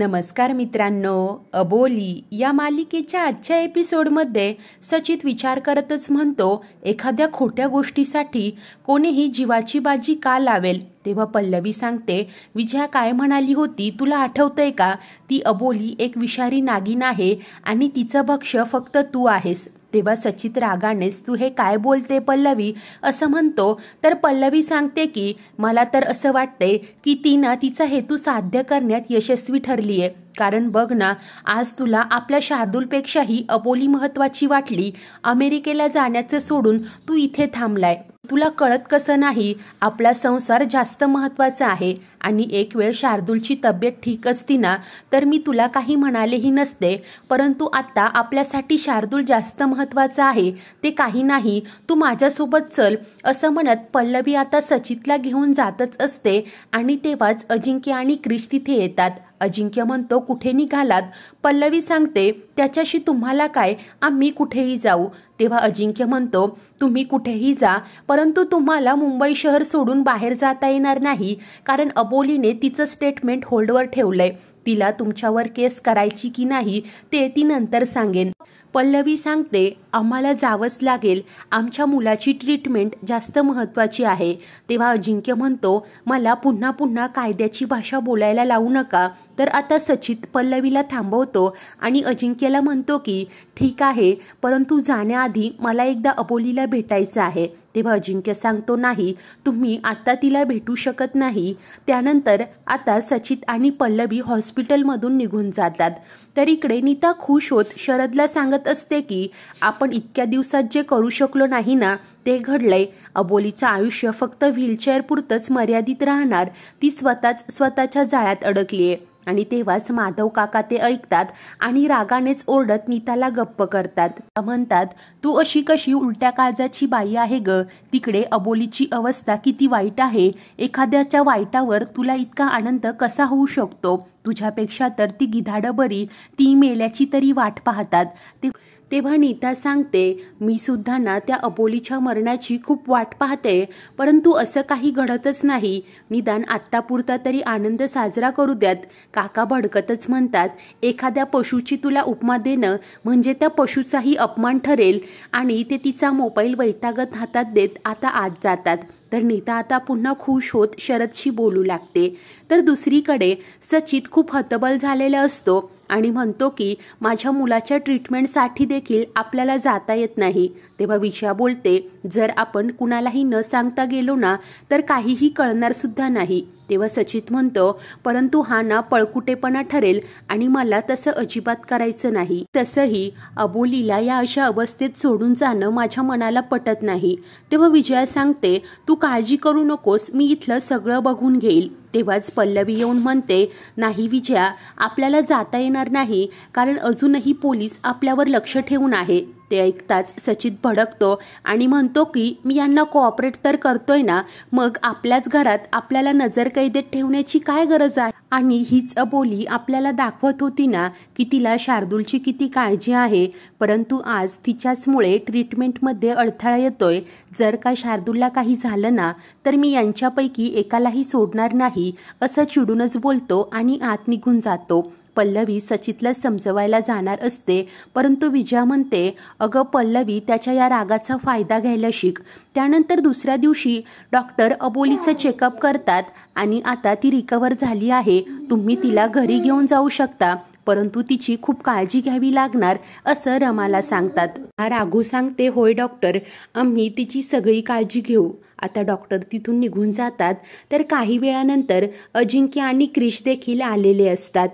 नमस्कार मित्रांनो अबोली या मालिकेच्या आजच्या एपिसोडमध्ये सचित विचार करतच म्हणतो एखाद्या खोट्या गोष्टीसाठी कोणीही जीवाची बाजी का लावेल तेव्हा पल्लवी सांगते विजया काय म्हणाली होती तुला आठवतंय का ती अबोली एक विषारी नागिन आहे आणि तिचं भक्ष फक्त तू आहेस तेव्हा सचित रागानेच तू हे काय बोलते पल्लवी असं म्हणतो तर पल्लवी सांगते की मला तर असं वाटते की तिनं तिचा हेतू साध्य करण्यात यशस्वी ठरली आहे कारण बघ ना आज तुला आपल्या शार्दूलपेक्षाही अपोली महत्वाची वाटली अमेरिकेला जाण्याचं सोडून तू इथे थांबलाय तुला कळत कसं नाही आपला संसार जास्त महत्त्वाचा आहे आणि एक वेळ शार्दूलची तब्येत ठीक असती ना तर मी तुला काही म्हणालेही नसते परंतु आता आपल्यासाठी शार्दूल जास्त महत्त्वाचा आहे ते काही नाही तू माझ्यासोबत चल असं म्हणत पल्लवी आता सचितला घेऊन जातच असते आणि तेव्हाच अजिंक्य आणि क्रिश तिथे येतात अजिंक्य म्हणतो कुठे निघालात पल्लवी सांगते त्याच्याशी तुम्हाला काय आम्ही कुठेही जाऊ तेव्हा अजिंक्य म्हणतो तुम्ही कुठेही जा परंतु तुम्हाला मुंबई शहर सोडून बाहेर जाता येणार नाही कारण अबोलीने तिचं स्टेटमेंट होल्डवर ठेवलंय तिला तुमच्यावर केस करायची की नाही ते ती नंतर सांगेन पल्लवी सांगते आम्हाला जावंच लागेल आमच्या मुलाची ट्रीटमेंट जास्त महत्वाची आहे तेव्हा अजिंक्य म्हणतो मला पुन्हा पुन्हा कायद्याची भाषा बोलायला लावू नका तर आता सचित पल्लवीला थांबवतो आणि अजिंक्यला म्हणतो की ठीक आहे परंतु जाण्याआधी मला एकदा अबोलीला भेटायचं आहे तेव्हा अजिंक्य सांगतो नाही तुम्ही आता तिला भेटू शकत नाही त्यानंतर आता सचित आणि पल्लवी हॉस्पिटलमधून निघून जातात तर इकडे नीता खुश होत शरदला सांगत असते की आपण इतक्या दिवसात जे करू शकलो नाही ना ते घडलंय अबोलीचं आयुष्य फक्त व्हीलचेअरपुरतंच मर्यादित राहणार ती स्वतःच स्वतःच्या जाळ्यात अडकलीये आणि तेव्हाच माधव काका ते ऐकतात आणि रागानेच ओरडत नीताला गप्प करतात म्हणतात तू अशी कशी उलट्या काळजाची बाई आहे ग तिकडे अबोलीची अवस्था किती वाईट आहे एखाद्याच्या वाईटावर तुला इतका आनंद कसा होऊ शकतो तुझ्यापेक्षा तर ती गिधाडं बरी ती मेल्याची तरी वाट पाहतात ते तेव्हा नीता सांगते मी सुद्धा ना त्या अपोलीच्या मरणाची खूप वाट पाहते परंतु असं काही घडतच नाही निदान आत्तापुरता तरी आनंद साजरा करू द्यात काका भडकतच म्हणतात एखाद्या पशूची तुला उपमा देणं म्हणजे त्या पशूचाही अपमान ठरेल आणि ते तिचा मोबाईल वैतागत हातात देत आता आत जातात तर नीता आता पुन्हा खुश होत शरदशी बोलू लागते तर दुसरीकडे सचित खूप हतबल झालेला असतो आणि म्हणतो की माझ्या मुलाच्या ट्रीटमेंटसाठी देखील आपल्याला जाता येत नाही तेव्हा विजया बोलते जर आपण कुणालाही न सांगता गेलो ना तर काहीही कळणारसुद्धा नाही तेव्हा सचित म्हणतो परंतु हा ना पळकुटेपणा ठरेल आणि मला तसं अजिबात करायचं नाही तसंही अबोलीला या अशा अवस्थेत सोडून जाणं माझ्या मनाला पटत नाही तेव्हा विजया सांगते तू काळजी करू नकोस मी इथलं सगळं बघून घेईल तेव्हाच पल्लवी येऊन म्हणते नाही विजया आपल्याला जाता येणार नाही कारण अजूनही पोलीस आपल्यावर लक्ष ठेवून आहे ते ऐकताच सचित भडकतो आणि म्हणतो की मी यांना कोऑपरेट तर करतोय ना मग आपल्याच घरात आपल्याला नजरकैदेत ठेवण्याची काय गरज आहे आणि हीच बोली आपल्याला दाखवत होती ना की तिला शार्दूलची किती काळजी आहे परंतु आज तिच्याचमुळे ट्रीटमेंटमध्ये अडथळा येतोय जर का शार्दूलला काही झालं ना तर मी यांच्यापैकी एकालाही सोडणार नाही असं चिडूनच बोलतो आणि आत निघून जातो पल्लवी सचितला समजवायला जाणार असते परंतु विजया म्हणते अगं पल्लवी त्याच्या या रागाचा फायदा घ्यायला शिक त्यानंतर दुसऱ्या दिवशी डॉक्टर अबोलीचं चेकअप करतात आणि आता ती रिकवर झाली आहे तुम्ही तिला घरी घेऊन जाऊ शकता परंतु तिची खूप काळजी घ्यावी लागणार असं रमाला सांगतात राघू सांगते होय डॉक्टर आम्ही तिची सगळी काळजी घेऊ आता डॉक्टर तिथून निघून जातात तर काही वेळानंतर अजिंक्य आणि क्रिश देखील आलेले असतात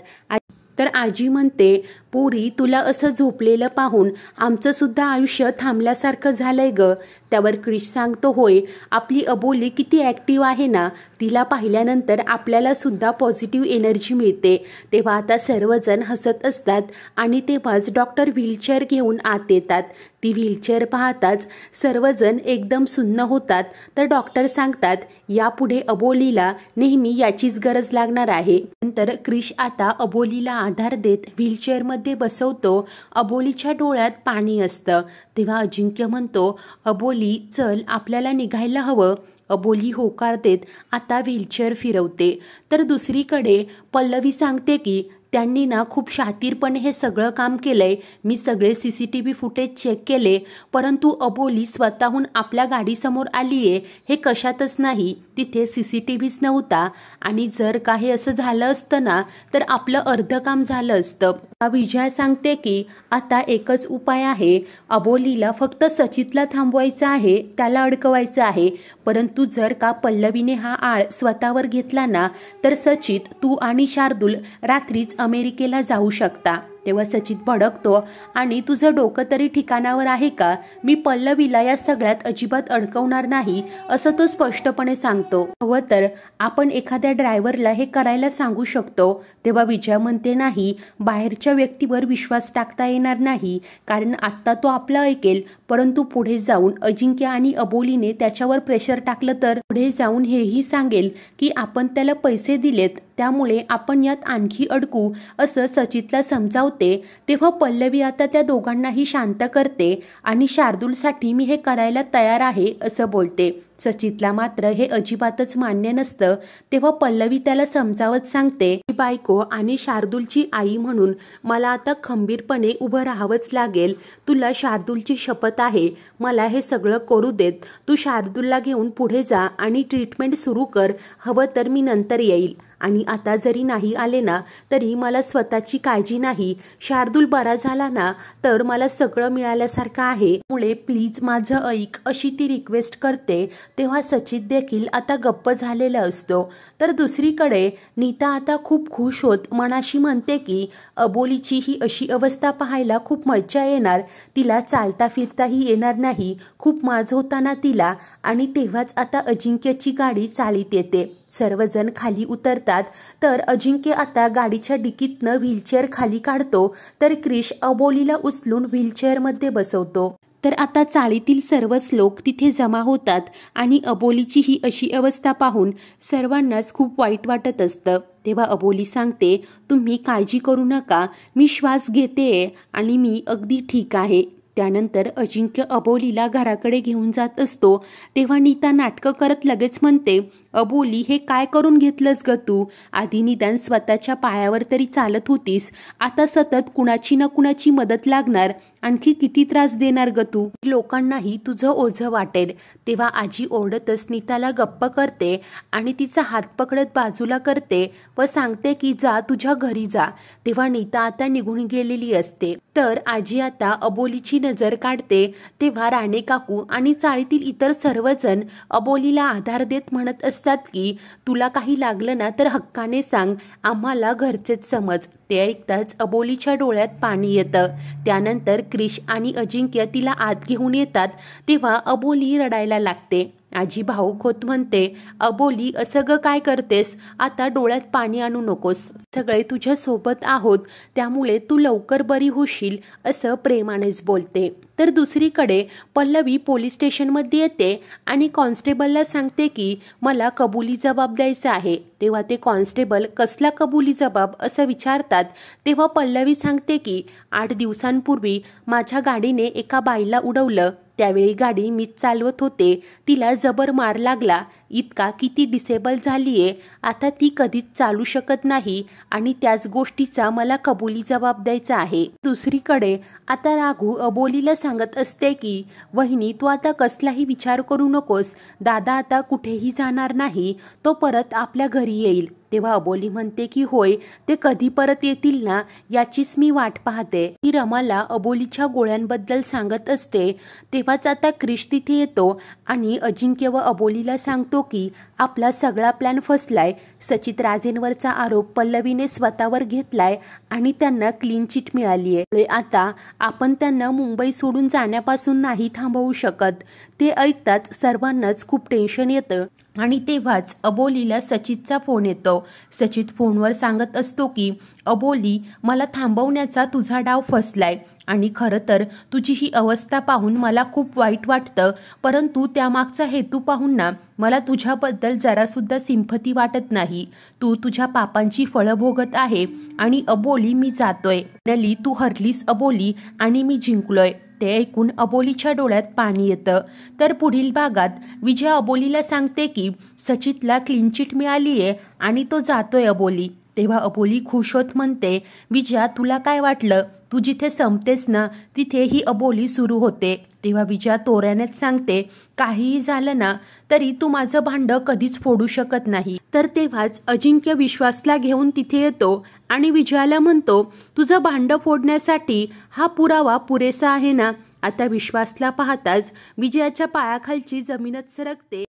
तर आजी म्हणते पोरी तुला असं झोपलेलं पाहून आमचं सुद्धा आयुष्य थांबल्यासारखं झालंय ग त्यावर क्रिश सांगतो होय आपली अबोली किती ॲक्टिव्ह आहे ना तिला पाहिल्यानंतर आपल्याला सुद्धा पॉझिटिव्ह एनर्जी मिळते तेव्हा आता सर्वजण हसत असतात आणि तेव्हाच डॉक्टर व्हीलचेअर घेऊन आत येतात ती व्हीलचेअर पाहताच सर्वजण एकदम सुन्न होतात तर डॉक्टर सांगतात यापुढे अबोलीला नेहमी याचीच गरज लागणार आहे नंतर क्रिश आता अबोलीला आधार देत व्हीलचेअरमध्ये बसवतो अबोलीच्या डोळ्यात पाणी असतं तेव्हा अजिंक्य म्हणतो अबोली चल आपल्याला निघायला हवं अबोली होकार देत आता व्हीलचेअर फिरवते तर दुसरीकडे पल्लवी सांगते की त्यांनी ना खूप शातीरपणे हे सगळं काम केलंय मी सगळे C C T V footage check केले परंतु अबोली स्वतःहून आपल्या गाडीसमोर आलीये हे कशातच नाही तिथे सी सी टी व्हीच नव्हता आणि जर काही असं झालं असतं ना तर आपलं अर्ध काम झालं असतं विजया सांगते की आता एकच उपाय आहे अबोलीला फक्त सचितला थांबवायचं आहे त्याला अडकवायचं आहे परंतु जर का पल्लवीने हा आळ स्वतःवर घेतला ना तर सचित तू आणि शार्दूल रात्रीच अमेरिकेला जाऊ शकता तेव्हा सचित भडकतो आणि तुझं डोकं तरी ठिकाणावर आहे का मी पल्लवीला या सगळ्यात अजिबात अडकवणार नाही असं तो स्पष्टपणे सांगतो हवं तर आपण एखाद्या ड्रायव्हरला हे करायला सांगू शकतो तेव्हा विजया म्हणते नाही बाहेरच्या व्यक्तीवर विश्वास टाकता येणार नाही कारण आत्ता तो आपला ऐकेल परंतु पुढे जाऊन अजिंक्य आणि अबोलीने त्याच्यावर प्रेशर टाकलं तर पुढे जाऊन हेही सांगेल की आपण त्याला पैसे दिलेत त्यामुळे आपण यात आणखी अडकू असं सचितला समजावं तेव्हा पल्लवी आता त्या दोघांनाही शांत करते आणि शार्दूलसाठी मी हे करायला तयार आहे असं बोलते सचितला मात्र हे अजिबातच मान्य नसतं तेव्हा पल्लवी त्याला समजावत सांगते की बायको आणि शार्दूलची आई म्हणून मला आता खंबीरपणे उभं राहावंच लागेल तुला शार्दूलची शपथ आहे मला हे सगळं करू देत तू शार्दूलला घेऊन पुढे जा आणि ट्रीटमेंट सुरू कर हवं तर मी नंतर येईल आणि आता जरी नाही आले ना तरी मला स्वतःची काळजी नाही शार्दूल बरा झाला ना तर मला सगळं मिळाल्यासारखं आहे मुळे प्लीज माझं ऐक अशी ती रिक्वेस्ट करते तेव्हा सचित देखील आता गप्प झालेला असतो तर दुसरीकडे नीता आता खूप खुश होत मनाशी म्हणते की अबोलीची ही अशी अवस्था पाहायला खूप मज्जा येणार तिला चालता फिरताही येणार नाही खूप माज होताना तिला आणि तेव्हाच आता अजिंक्यची गाडी चालीत येते सर्वजण खाली उतरतात तर अजिंक्य आता गाडीच्या डिकीतनं व्हीलचेअर खाली काढतो तर क्रिश अबोलीला उचलून व्हीलचेअरमध्ये बसवतो तर आता चाळीतील सर्वच लोक तिथे जमा होतात आणि अबोलीची ही अशी अवस्था पाहून सर्वांनाच खूप वाईट वाटत असतं तेव्हा अबोली सांगते तुम्ही काळजी करू नका मी श्वास घेते आणि मी अगदी ठीक आहे त्यानंतर अजिंक्य अबोलीला घराकडे घेऊन जात असतो तेव्हा नीता नाटकं करत लगेच म्हणते अबोली हे काय करून घेतलंस ग तू आधी निदान स्वतःच्या पायावर तरी चालत होतीस आता सतत कुणाची ना कुणाची मदत लागणार आणखी किती त्रास देणार ग तू लोकांनाही तुझं ओझं वाटेल तेव्हा आजी ओरडतच नीताला गप्प करते आणि तिचा हात पकडत बाजूला करते व सांगते की जा तुझ्या घरी जा तेव्हा नीता आता निघून गेलेली असते तर आजी आता अबोलीची नजर काढते तेव्हा राणे काकू आणि चाळीतील इतर सर्वजण अबोलीला आधार देत म्हणत असतात की तुला काही लागलं ना तर हक्काने सांग आम्हाला घरचेच समज ते ऐकताच अबोलीच्या डोळ्यात पाणी येतं त्यानंतर क्रिश आणि अजिंक्य तिला आत घेऊन येतात तेव्हा अबोली रडायला लागते आजी भाऊक होत म्हणते अबोली असं ग काय करतेस आता डोळ्यात पाणी आणू नकोस सगळे तुझ्या सोबत आहोत त्यामुळे तू लवकर बरी होशील असं प्रेमानेच बोलते तर दुसरीकडे पल्लवी पोलीस स्टेशनमध्ये येते आणि कॉन्स्टेबलला सांगते की मला कबुली जबाब द्यायचा आहे तेव्हा ते कॉन्स्टेबल कसला कबुली जबाब असं विचारतात तेव्हा पल्लवी सांगते की आठ दिवसांपूर्वी माझ्या गाडीने एका बाईला उडवलं त्यावेळी गाडी मी चालवत होते तिला जबर मार लागला इतका किती डिसेबल झाली आहे आता ती कधीच चालू शकत नाही आणि त्याच गोष्टीचा मला कबुली जबाब द्यायचा आहे दुसरीकडे आता राघू अबोलीला सांगत असते की वहिनी तू आता कसलाही विचार करू नकोस दादा आता कुठेही जाणार नाही तो परत आपल्या घरी येईल तेव्हा अबोली म्हणते की होय ते कधी परत येतील ना याचीच मी वाट पाहते ती रमाला अबोलीच्या गोळ्यांबद्दल सांगत असते तेव्हाच आता क्रिश तिथे येतो आणि अजिंक्य व अबोलीला सांगतो की आपला सगळा प्लॅन फसलाय सचित राजेंवरचा आरोप पल्लवीने स्वतःवर घेतलाय आणि त्यांना क्लीन चिट मिळाली आहे आता आपण त्यांना मुंबई सोडून जाण्यापासून नाही थांबवू शकत ते ऐकताच सर्वांनाच खूप टेन्शन येतं आणि तेव्हाच अबोलीला सचितचा फोन येतो सचित फोनवर सांगत असतो की अबोली मला थांबवण्याचा तुझा डाव फसलाय आणि खरं तर तुझी ही अवस्था पाहून मला खूप वाईट वाटतं परंतु त्यामागचा हेतू पाहून ना मला तुझ्याबद्दल जरासुद्धा सिंपती वाटत नाही तू तुझ्या पापांची फळं भोगत आहे आणि अबोली मी जातोय नली तू हरलीस अबोली आणि मी जिंकलोय ते ऐकून अबोलीच्या डोळ्यात पाणी येतं तर पुढील भागात विजय अबोलीला सांगते की सचितला क्लीन चिट मिळालीये आणि तो जातोय अबोली तेव्हा अबोली खुश होत म्हणते विजया तुला काय वाटलं तू जिथे संपतेस ना तिथे ही अबोली सुरू होते तेव्हा विजया तोऱ्यानेच सांगते काहीही झालं ना तरी तू माझं भांड कधीच फोडू शकत नाही तर तेव्हाच अजिंक्य विश्वासला घेऊन तिथे येतो आणि विजयाला म्हणतो तुझं भांड फोडण्यासाठी हा पुरावा पुरेसा आहे ना आता विश्वासला पाहताच विजयाच्या पायाखालची जमीनच सरकते